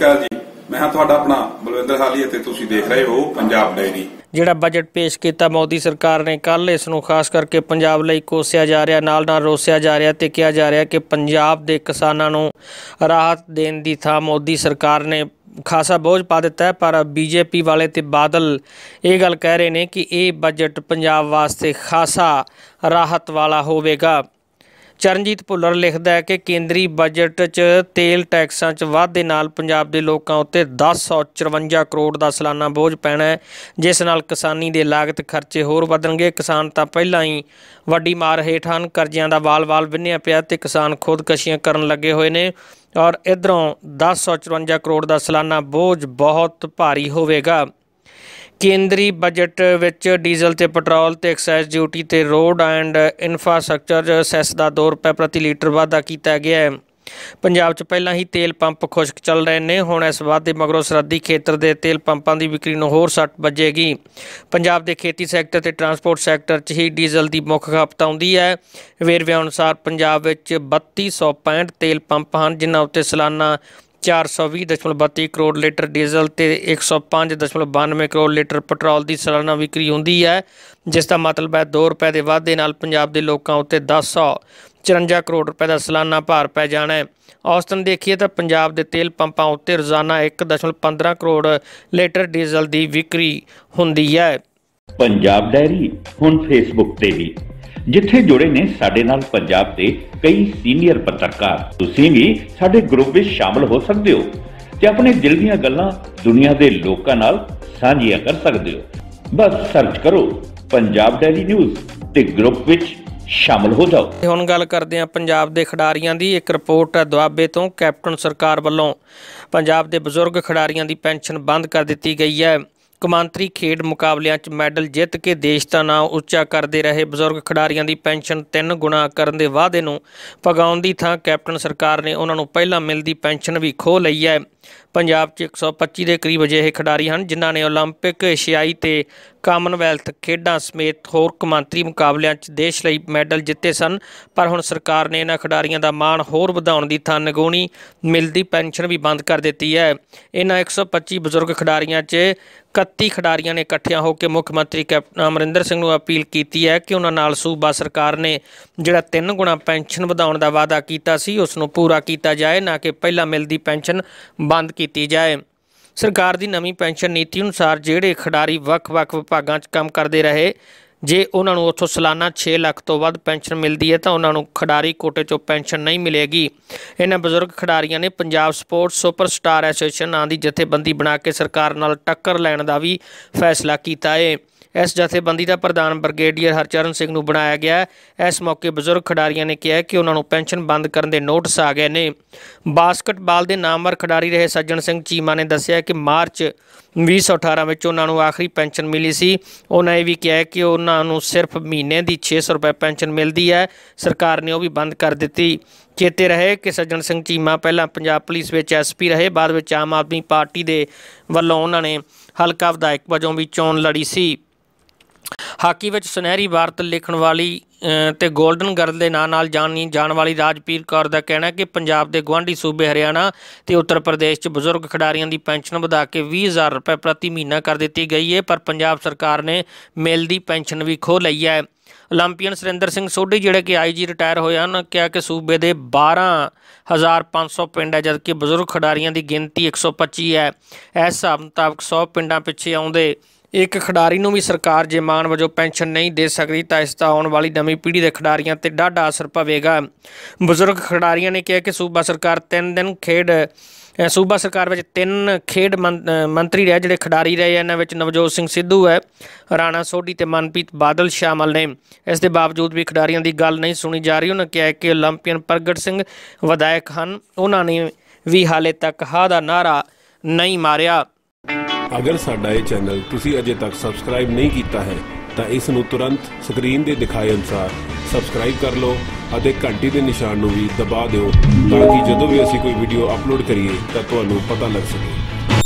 ਨਮਸਕਾਰ ਜੀ ਮੈਂ ਹਾਂ ਤੁਹਾਡਾ ਆਪਣਾ ਬਲਵਿੰਦਰ ਹਾਲੀ ਅਤੇ ਤੁਸੀਂ ਦੇਖ ਰਹੇ ਹੋ ਪੰਜਾਬ ਡਾਇਰੀ ਜਿਹੜਾ ਬਜਟ ਪੇਸ਼ ਕੀਤਾ ਮੋਦੀ ਸਰਕਾਰ ਨੇ ਕੱਲ ਇਸ ਨੂੰ ਖਾਸ ਕਰਕੇ ਪੰਜਾਬ ਲਈ ਕੋਸਿਆ ਜਾ ਰਿਹਾ ਨਾਲ ਨਾਲ ਰੋਸਿਆ ਜਾ ਰਿਹਾ ਤੇ ਕਿਹਾ ਜਾ ਰਿਹਾ ਕਿ ਪੰਜਾਬ ਦੇ ਕਿਸਾਨਾਂ ਨੂੰ ਰਾਹਤ ਦੇਣ ਦੀ ਥਾਂ ਮੋਦੀ ਸਰਕਾਰ ਨੇ ਖਾਸਾ ਬੋਝ ਪਾ ਦਿੱਤਾ ਹੈ ਪਰ ਬੀਜੇਪੀ ਵਾਲੇ ਤੇ ਬਾਦਲ ਇਹ ਗੱਲ ਕਹਿ ਰਹੇ ਨੇ ਕਿ ਇਹ ਬਜਟ ਪੰਜਾਬ ਵਾਸਤੇ ਖਾਸਾ ਰਾਹਤ ਵਾਲਾ ਹੋਵੇਗਾ ਚਰਨਜੀਤ ਭੁੱਲਰ ਲਿਖਦਾ ਹੈ ਕਿ ਕੇਂਦਰੀ ਬਜਟ 'ਚ ਤੇਲ ਟੈਕਸਾਂ 'ਚ ਵਾਧੇ ਨਾਲ ਪੰਜਾਬ ਦੇ ਲੋਕਾਂ ਉੱਤੇ 1054 ਕਰੋੜ ਦਾ ਸਾਲਾਨਾ ਬੋਝ ਪੈਣਾ ਹੈ ਜਿਸ ਨਾਲ ਕਿਸਾਨੀ ਦੇ ਲਾਗਤ ਖਰਚੇ ਹੋਰ ਵਧਣਗੇ ਕਿਸਾਨ ਤਾਂ ਪਹਿਲਾਂ ਹੀ ਵੱਡੀ ਮਾਰ ਹੇਠ ਹਨ ਕਰਜ਼ਿਆਂ ਦਾ ਵਾਲ-ਵਾਲ ਵਿੰਨਿਆ ਪਿਆ ਤੇ ਕਿਸਾਨ ਖੁਦਕਸ਼ੀਆਂ ਕਰਨ ਲੱਗੇ ਹੋਏ ਨੇ ਔਰ ਇਧਰੋਂ 1054 ਕਰੋੜ ਦਾ ਸਾਲਾਨਾ ਬੋਝ ਬਹੁਤ ਭਾਰੀ ਹੋਵੇਗਾ ਕੇਂਦਰੀ ਬਜਟ ਵਿੱਚ ਡੀਜ਼ਲ ਤੇ ਪੈਟਰੋਲ ਤੇ ਐਕਸਾਈਜ਼ ਡਿਊਟੀ ਤੇ ਰੋਡ ਐਂਡ ਇਨਫਰਾਸਟ੍ਰਕਚਰ ਸੈਸ ਦਾ 2 ਰੁਪਏ ਪ੍ਰਤੀ ਲੀਟਰ ਵਾਧਾ ਕੀਤਾ ਗਿਆ ਹੈ ਪੰਜਾਬ 'ਚ ਪਹਿਲਾਂ ਹੀ ਤੇਲ ਪੰਪ ਖੁਸ਼ਕ ਚੱਲ ਰਹੇ ਨੇ ਹੁਣ ਇਸ ਵਾਧੇ ਮਗਰੋਂ ਸਰਦੀ ਖੇਤਰ ਦੇ ਤੇਲ ਪੰਪਾਂ ਦੀ ਵਿਕਰੀ ਨੂੰ ਹੋਰ ਸੱਟ ਵੱਜੇਗੀ ਪੰਜਾਬ ਦੇ ਖੇਤੀ ਸੈਕਟਰ ਤੇ ਟਰਾਂਸਪੋਰਟ ਸੈਕਟਰ 'ਚ ਹੀ ਡੀਜ਼ਲ ਦੀ ਮੁੱਖ ਖਪਤ ਆਉਂਦੀ ਹੈ ਵੇਰਵੇ ਅਨੁਸਾਰ ਪੰਜਾਬ ਵਿੱਚ 3265 ਤੇਲ ਪੰਪ ਹਨ ਜਿਨ੍ਹਾਂ ਉੱਤੇ ਸਾਲਾਨਾ 420.32 ਕਰੋੜ ਲੀਟਰ ਡੀਜ਼ਲ ਤੇ 105.92 ਕਰੋੜ ਲੀਟਰ ਪੈਟਰੋਲ ਦੀ ਸਾਲਾਨਾ ਵਿਕਰੀ ਹੁੰਦੀ ਹੈ ਜਿਸ ਦਾ ਮਤਲਬ ਹੈ 2 ਰੁਪਏ ਦੇ ਵਾਧੇ ਨਾਲ ਪੰਜਾਬ ਦੇ ਲੋਕਾਂ ਉੱਤੇ 1054 ਕਰੋੜ ਰੁਪਏ ਦਾ ਸਾਲਾਨਾ ਭਾਰ ਪੈ ਜਾਣਾ ਹੈ ਔਸਤਨ ਦੇਖੀਏ ਤਾਂ ਪੰਜਾਬ ਦੇ ਤੇਲ ਪੰਪਾਂ ਉੱਤੇ ਰੋਜ਼ਾਨਾ 1.15 ਕਰੋੜ ਲੀਟਰ ਡੀਜ਼ਲ ਦੀ ਵਿਕਰੀ ਹੁੰਦੀ ਹੈ ਪੰਜਾਬ ਡੈਰੀ ਹੁਣ ਫੇਸਬੁੱਕ ਤੇ ਵੀ ਜਿੱਥੇ ਜੁੜੇ ਨੇ ਸਾਡੇ ਨਾਲ ਪੰਜਾਬ ਦੇ ਕਈ ਸੀਨੀਅਰ ਪੱਤਰਕਾਰ ਤੁਸੀਂ ਵੀ ਸਾਡੇ ਗਰੁੱਪ ਵਿੱਚ ਸ਼ਾਮਲ ਹੋ ਸਕਦੇ ਹੋ ਤੇ ਆਪਣੇ ਦਿਲ ਦੀਆਂ ਗੱਲਾਂ ਦੁਨੀਆ ਦੇ ਲੋਕਾਂ ਨਾਲ ਸਾਂਝੀਆਂ ਕਰ ਸਕਦੇ ਹੋ ਬਸ ਸਰਚ ਕਰੋ ਪੰਜਾਬ ਡੈਲੀ ਨਿਊਜ਼ ਤੇ ਗਰੁੱਪ ਵਿੱਚ ਸ਼ਾਮਲ ਹੋ ਜਾਓ ਤੇ ਹੁਣ ਗੱਲ ਕਰਦੇ ਹਾਂ ਪੰਜਾਬ ਦੇ ਖਿਡਾਰੀਆਂ ਦੀ ਇੱਕ ਰਿਪੋਰਟ ਹੈ ਦੁਆਬੇ ਤੋਂ ਕੈਪਟਨ ਸਰਕਾਰ ਵੱਲੋਂ ਪੰਜਾਬ ਦੇ ਬਜ਼ੁਰਗ ਖਿਡਾਰੀਆਂ ਦੀ ਪੈਨਸ਼ਨ ਬੰਦ ਕਰ ਦਿੱਤੀ ਗਈ ਹੈ ਕਮਾਂਤਰੀ ਖੇਡ ਮੁਕਾਬਲਿਆਂ 'ਚ ਮੈਡਲ ਜਿੱਤ ਕੇ ਦੇਸ਼ ਦਾ ਨਾਮ ਉੱਚਾ ਕਰਦੇ ਰਹੇ ਬਜ਼ੁਰਗ ਖਿਡਾਰੀਆਂ ਦੀ ਪੈਨਸ਼ਨ ਤਿੰਨ ਗੁਣਾ ਕਰਨ ਦੇ ਵਾਅਦੇ ਨੂੰ ਭਗਾਉਣ ਦੀ ਥਾਂ ਕੈਪਟਨ ਸਰਕਾਰ ਨੇ ਉਹਨਾਂ ਨੂੰ ਪਹਿਲਾਂ ਮਿਲਦੀ ਪੈਨਸ਼ਨ ਵੀ ਖੋਹ ਲਈ ਹੈ ਪੰਜਾਬ 'ਚ 125 ਦੇ ਕਰੀਬ ਅਜਿਹੇ ਖਿਡਾਰੀ ਹਨ ਜਿਨ੍ਹਾਂ ਨੇ 올림픽 ਏਸ਼ੀਆਈ ਤੇ ਕਾਮਨਵੈਲਥ ਖੇਡਾਂ ਸਮੇਤ ਹੋਰ ਕਮਾਂਤਰੀ ਮੁਕਾਬਲਿਆਂ 'ਚ ਦੇਸ਼ ਲਈ ਮੈਡਲ ਜਿੱਤੇ ਸਨ ਪਰ ਹੁਣ ਸਰਕਾਰ ਨੇ ਇਹਨਾਂ ਖਿਡਾਰੀਆਂ ਦਾ ਮਾਣ ਹੋਰ ਵਧਾਉਣ ਦੀ ਥਾਂ ਨਗੋਣੀ ਮਿਲਦੀ ਪੈਨਸ਼ਨ ਵੀ ਬੰਦ ਕਰ ਦਿੱਤੀ ਹੈ ਇਹਨਾਂ 125 ਬਜ਼ੁਰਗ ਖਿਡਾਰੀਆਂ 'ਚ 31 ਖਿਡਾਰੀਆਂ ਨੇ ਇਕੱਠਿਆਂ ਹੋ ਕੇ ਮੁੱਖ ਮੰਤਰੀ ਕੈਪਟਨ ਅਮਰਿੰਦਰ ਸਿੰਘ ਨੂੰ ਅਪੀਲ ਕੀਤੀ ਹੈ ਕਿ ਉਹਨਾਂ ਨਾਲ ਸੂਬਾ ਸਰਕਾਰ ਨੇ ਜਿਹੜਾ 3 ਗੁਣਾ ਪੈਨਸ਼ਨ ਵਧਾਉਣ ਦਾ ਵਾਅਦਾ ਕੀਤਾ ਸੀ ਉਸ ਨੂੰ ਪੂਰਾ ਕੀਤਾ ਜਾਏ ਨਾ ਕਿ ਪਹਿਲਾਂ ਮਿਲਦੀ ਪੈਨਸ਼ਨ ਬੰਦ ਕੀਤੀ ਜਾਏ ਸਰਕਾਰ ਦੀ ਨਵੀਂ ਪੈਨਸ਼ਨ ਨੀਤੀ ਅਨੁਸਾਰ ਜਿਹੜੇ ਖਿਡਾਰੀ ਵੱਖ-ਵੱਖ ਵਿਭਾਗਾਂ 'ਚ ਕੰਮ ਕਰਦੇ ਰਹੇ ਜੇ ਉਹਨਾਂ ਨੂੰ ਉੱਥੋਂ ਸਾਲਾਨਾ 6 ਲੱਖ ਤੋਂ ਵੱਧ ਪੈਨਸ਼ਨ ਮਿਲਦੀ ਹੈ ਤਾਂ ਉਹਨਾਂ ਨੂੰ ਖਿਡਾਰੀ ਕੋਟੇ 'ਚੋਂ ਪੈਨਸ਼ਨ ਨਹੀਂ ਮਿਲੇਗੀ ਇਹਨਾਂ ਬਜ਼ੁਰਗ ਖਿਡਾਰੀਆਂ ਨੇ ਪੰਜਾਬ ਸਪੋਰਟਸ ਸੁਪਰਸਟਾਰ ਐਸੋਸੀਏਸ਼ਨ ਨਾਂ ਦੀ ਜਥੇਬੰਦੀ ਬਣਾ ਕੇ ਸਰਕਾਰ ਨਾਲ ਟੱਕਰ ਲੈਣ ਦਾ ਵੀ ਫੈਸਲਾ ਕੀਤਾ ਹੈ ਇਸ ਜਥੇਬੰਦੀ ਦਾ ਪ੍ਰਧਾਨ ਬ੍ਰਿਗੇਡੀਅਰ ਹਰਚਰਨ ਸਿੰਘ ਨੂੰ ਬਣਾਇਆ ਗਿਆ ਇਸ ਮੌਕੇ ਬਜ਼ੁਰਗ ਖਿਡਾਰੀਆਂ ਨੇ ਕਿਹਾ ਕਿ ਉਹਨਾਂ ਨੂੰ ਪੈਨਸ਼ਨ ਬੰਦ ਕਰਨ ਦੇ ਨੋਟਿਸ ਆ ਗਏ ਨੇ ਬਾਸਕਟਬਾਲ ਦੇ ਨਾਮਵਰ ਖਿਡਾਰੀ ਰਹੇ ਸੱਜਣ ਸਿੰਘ ਚੀਮਾ ਨੇ ਦੱਸਿਆ ਕਿ ਮਾਰਚ 2018 ਵਿੱਚ ਉਹਨਾਂ ਨੂੰ ਆਖਰੀ ਪੈਨਸ਼ਨ ਮਿਲੀ ਸੀ ਉਹਨਾਂ ਇਹ ਵੀ ਕਿਹਾ ਕਿ ਉਹਨਾਂ ਨੂੰ ਸਿਰਫ ਮਹੀਨੇ ਦੀ 600 ਰੁਪਏ ਪੈਨਸ਼ਨ ਮਿਲਦੀ ਹੈ ਸਰਕਾਰ ਨੇ ਉਹ ਵੀ ਬੰਦ ਕਰ ਦਿੱਤੀ ਚੇਤੇ ਰਹੇ ਕਿ ਸੱਜਣ ਸਿੰਘ ਚੀਮਾ ਪਹਿਲਾਂ ਪੰਜਾਬ ਪੁਲਿਸ ਵਿੱਚ ਐਸਪੀ ਰਹੇ ਬਾਅਦ ਵਿੱਚ ਆਮ ਆਦਮੀ ਪਾਰਟੀ ਦੇ ਵੱਲੋਂ ਉਹਨਾਂ ਨੇ ਹਲਕਾ ਵਿਧਾਇਕ ਵਜੋਂ ਵੀ ਚੋਣ ਲੜੀ ਸੀ ਹਾਕੀ ਵਿੱਚ ਸੁਨਹਿਰੀ ਵਾਰਤ ਲਿਖਣ ਵਾਲੀ ਤੇ ਗੋਲਡਨ ਗਰਲ ਦੇ ਨਾਂ ਨਾਲ ਜਾਣੀ ਜਾਣ ਵਾਲੀ ਰਾਜਪੀਰ ਕੌਰ ਦਾ ਕਹਿਣਾ ਕਿ ਪੰਜਾਬ ਦੇ ਗਵਾਂਢੀ ਸੂਬੇ ਹਰਿਆਣਾ ਤੇ ਉੱਤਰ ਪ੍ਰਦੇਸ਼ 'ਚ ਬਜ਼ੁਰਗ ਖਿਡਾਰੀਆਂ ਦੀ ਪੈਨਸ਼ਨ ਵਧਾ ਕੇ 20000 ਰੁਪਏ ਪ੍ਰਤੀ ਮਹੀਨਾ ਕਰ ਦਿੱਤੀ ਗਈ ਹੈ ਪਰ ਪੰਜਾਬ ਸਰਕਾਰ ਨੇ ਦੀ ਪੈਨਸ਼ਨ ਵੀ ਖੋ ਲਈ ਹੈ 올림ਪੀਅਨ ਸੁਰਿੰਦਰ ਸਿੰਘ ਸੋਢੀ ਜਿਹੜੇ ਕਿ ਆਈਜੀ ਰਿਟਾਇਰ ਹੋਏ ਹਨ ਕਿਹਾ ਕਿ ਸੂਬੇ ਦੇ 12500 ਪਿੰਡ ਹੈ ਜਦਕਿ ਬਜ਼ੁਰਗ ਖਿਡਾਰੀਆਂ ਦੀ ਗਿਣਤੀ 125 ਹੈ ਇਸ ਹਿਸਾਬ ਮੁਤਾਬਕ 100 ਪਿੰਡਾਂ ਪਿੱਛੇ ਆਉਂਦੇ ਇੱਕ ਖਿਡਾਰੀ ਨੂੰ ਵੀ ਸਰਕਾਰ ਜੇ ਮਾਨ ਵਜੋਂ ਪੈਨਸ਼ਨ ਨਹੀਂ ਦੇ ਸਕਦੀ ਤਾਂ ਇਸ ਦਾ ਆਉਣ ਵਾਲੀ ਨਵੀਂ ਪੀੜ੍ਹੀ ਦੇ ਖਿਡਾਰੀਆਂ ਤੇ ਡਾਢਾ ਅਸਰ ਪਵੇਗਾ ਬਜ਼ੁਰਗ ਖਿਡਾਰੀਆਂ ਨੇ ਕਿਹਾ ਕਿ ਸੂਬਾ ਸਰਕਾਰ ਤਿੰਨ ਦਿਨ ਖੇਡ ਸੂਬਾ ਸਰਕਾਰ ਵਿੱਚ ਤਿੰਨ ਖੇਡ ਮੰਤਰੀ ਰਹੇ ਜਿਹੜੇ ਖਿਡਾਰੀ ਰਹੇ ਇਹਨਾਂ ਵਿੱਚ ਨਵਜੋਤ ਸਿੰਘ ਸਿੱਧੂ ਹੈ ਰਾਣਾ ਸੋਢੀ ਤੇ ਮਨਪ੍ਰੀਤ ਬਾਦਲ ਸ਼ਾਮਲ ਨੇ ਇਸ ਦੇ ਬਾਵਜੂਦ ਵੀ ਖਿਡਾਰੀਆਂ ਦੀ ਗੱਲ ਨਹੀਂ ਸੁਣੀ ਜਾ ਰਹੀ ਉਹਨਾਂ ਕਿਹਾ ਕਿ 올림ਪੀਅਨ ਪ੍ਰਗਟ ਸਿੰਘ ਵਿਧਾਇਕ ਹਨ ਉਹਨਾਂ ਨੇ ਵੀ ਹਾਲੇ ਤੱਕ ਹਾ ਦਾ ਨਾਰਾ ਨਹੀਂ ਮਾਰਿਆ ਅਗਰ ਸਾਡਾ ਇਹ ਚੈਨਲ ਤੁਸੀਂ ਅਜੇ ਤੱਕ ਸਬਸਕ੍ਰਾਈਬ ਨਹੀਂ ਕੀਤਾ ਹੈ ਤਾਂ ਇਸ ਨੂੰ ਤੁਰੰਤ ਸਕਰੀਨ ਦੇ ਦਿਖਾਏ ਅਨੁਸਾਰ ਸਬਸਕ੍ਰਾਈਬ ਕਰ ਲਓ ਅਤੇ ਘੰਟੀ ਦੇ ਨਿਸ਼ਾਨ ਨੂੰ ਵੀ ਦਬਾ ਦਿਓ ਤਾਂ ਕਿ ਜਦੋਂ ਵੀ ਅਸੀਂ ਕੋਈ ਵੀਡੀਓ ਅਪਲੋਡ ਕਰੀਏ ਤਾਂ ਤੁਹਾਨੂੰ ਪਤਾ ਲੱਗ ਸਕੇ